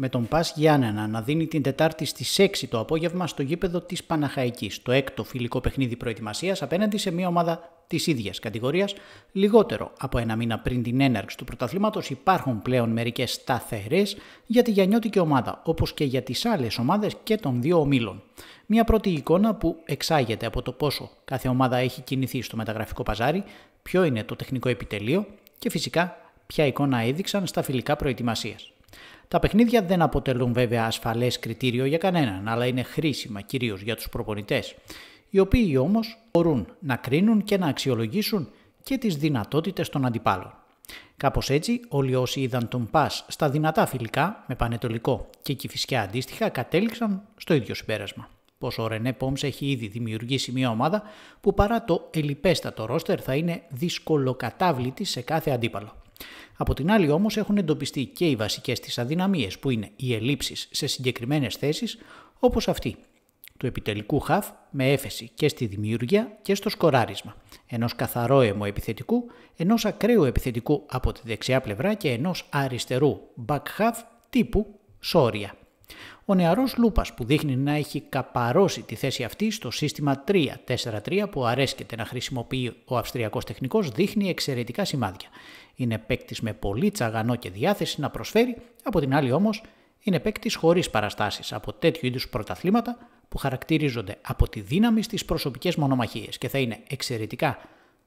με τον Πας Γιάννενα να δίνει την Τετάρτη στις 6 το απόγευμα στο γήπεδο της Παναχαϊκής το έκτο φιλικό παιχνίδι προετοιμασίας απέναντι σε μια ομάδα της ίδιας κατηγορίας, Λιγότερο από ένα μήνα πριν την έναρξη του πρωταθλήματος, υπάρχουν πλέον μερικές σταθερές για τη γιαννιώτικη ομάδα, όπως και για τις άλλες ομάδες και των δύο ομίλων. Μια πρώτη εικόνα που εξάγεται από το πόσο κάθε ομάδα έχει κινηθεί στο μεταγραφικό παζάρι, ποιο είναι το τεχνικό επιτελείο και φυσικά ποια εικόνα έδειξαν στα φιλικά προετοιμασίας. Τα παιχνίδια δεν αποτελούν βέβαια ασφαλές κριτήριο για κανέναν, αλλά είναι χρήσιμα κυρίως για τους προπονητές, οι οποίοι όμως μπορούν να κρίνουν και να αξιολογήσουν και τις δυνατότητες των αντιπάλων. Κάπως έτσι, όλοι όσοι είδαν τον Πας στα δυνατά φιλικά, με πανετολικό και κυφισιά αντίστοιχα, κατέληξαν στο ίδιο συμπέρασμα. Πω ο Ρενέ Πόμς έχει ήδη δημιουργήσει μια ομάδα που παρά το ελιπέστατο ρόστερ θα είναι δυσκολοκατάβλητη σε κάθε αντίπαλο. Από την άλλη όμως έχουν εντοπιστεί και οι βασικές της αδυναμίες που είναι οι ελλείψεις σε συγκεκριμένες θέσεις όπως αυτή του επιτελικού χαφ με έφεση και στη δημιουργία και στο σκοράρισμα, ενός καθαρόαιμου επιθετικού, ενός ακραίου επιθετικού από τη δεξιά πλευρά και ενός αριστερού back half τύπου σόρια. Ο νεαρός λούπας που δείχνει να έχει καπαρώσει τη θέση αυτή στο σύστημα 3-4-3 που αρέσκεται να χρησιμοποιεί ο Αυστριακός τεχνικός δείχνει εξαιρετικά σημάδια. Είναι παίκτης με πολύ τσαγανό και διάθεση να προσφέρει, από την άλλη όμως, είναι παίκτης χωρίς παραστάσεις από τέτοιου είδους πρωταθλήματα που χαρακτηρίζονται από τη δύναμη στις προσωπικές μονομαχίες. και θα είναι εξαιρετικά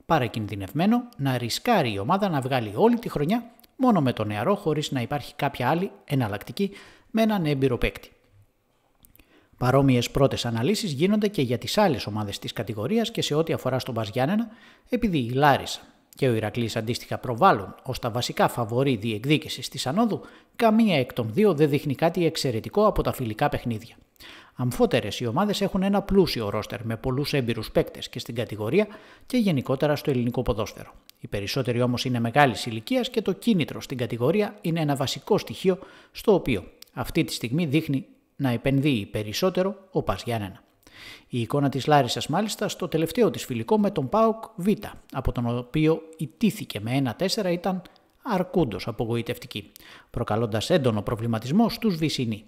παρακινδυνευμένο να ρισκάρει η ομάδα να βγάλει όλη τη χρονιά μόνο με το νεαρό χωρίς να υπάρχει κάποια άλλη εναλλακτική με έναν έμπειρο παίκτη. Παρόμοιες πρώτες αναλύσεις γίνονται και για τις άλλες ομάδες της κατηγορίας και σε ό,τι αφορά στον Παζιάννενα, επειδή η Λάρισα και ο Ηρακλής αντίστοιχα προβάλλουν ως τα βασικά φαβορή διεκδίκησης της Ανόδου, καμία εκ των δύο δεν δείχνει κάτι εξαιρετικό από τα φιλικά παιχνίδια. Αμφότερες οι ομάδες έχουν ένα πλούσιο ρόστερ με πολλούς έμπειρους παίκτες και στην κατηγορία και γενικότερα στο ελληνικό ποδόσφαιρο. Οι περισσότεροι όμως είναι μεγάλης ηλικίας και το κίνητρο στην κατηγορία είναι ένα βασικό στοιχείο στο οποίο αυτή τη στιγμή δείχνει να επενδύει περισσότερο ο Πας Γιάννενα. Η εικόνα της Λάρισας μάλιστα στο τελευταίο της φιλικό με τον ΠΑΟΚ Β, από τον οποίο ιτήθηκε με 1-4 ήταν αρκούντος απογοητευτική, προκαλώντας έντονο προβληματισμό στους Βυσσινοί.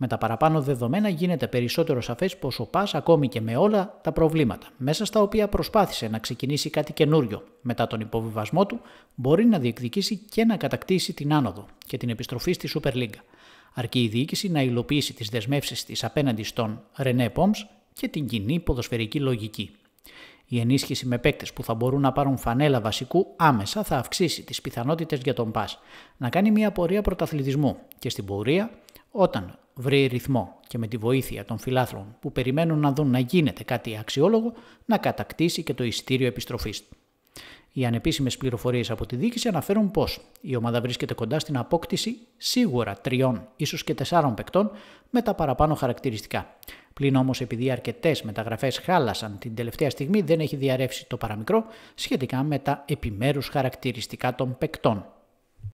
Με τα παραπάνω δεδομένα γίνεται περισσότερο σαφές πως ο ΠΑΣ ακόμη και με όλα τα προβλήματα, μέσα στα οποία προσπάθησε να ξεκινήσει κάτι καινούριο μετά τον υποβιβασμό του, μπορεί να διεκδικήσει και να κατακτήσει την άνοδο και την επιστροφή στη Σούπερ Λίγκα αρκεί η διοίκηση να υλοποιήσει τις δεσμεύσεις της απέναντι στον Ρενέ Πόμς και την κοινή ποδοσφαιρική λογική. Η ενίσχυση με παίκτες που θα μπορούν να πάρουν φανέλα βασικού άμεσα θα αυξήσει τις πιθανότητες για τον πας, να κάνει μια πορεία πρωταθλητισμού και στην πορεία, όταν βρει ρυθμό και με τη βοήθεια των φιλάθρων που περιμένουν να δουν να γίνεται κάτι αξιόλογο, να κατακτήσει και το εισιτήριο επιστροφής του. Οι ανεπίσημες πληροφορίες από τη διοίκηση αναφέρουν πως η ομάδα βρίσκεται κοντά στην απόκτηση σίγουρα τριών, ίσως και τεσσάρων παικτών με τα παραπάνω χαρακτηριστικά. Πλην όμως, επειδή αρκετές μεταγραφές χάλασαν την τελευταία στιγμή, δεν έχει διαρρεύσει το παραμικρό σχετικά με τα επιμέρους χαρακτηριστικά των παικτών.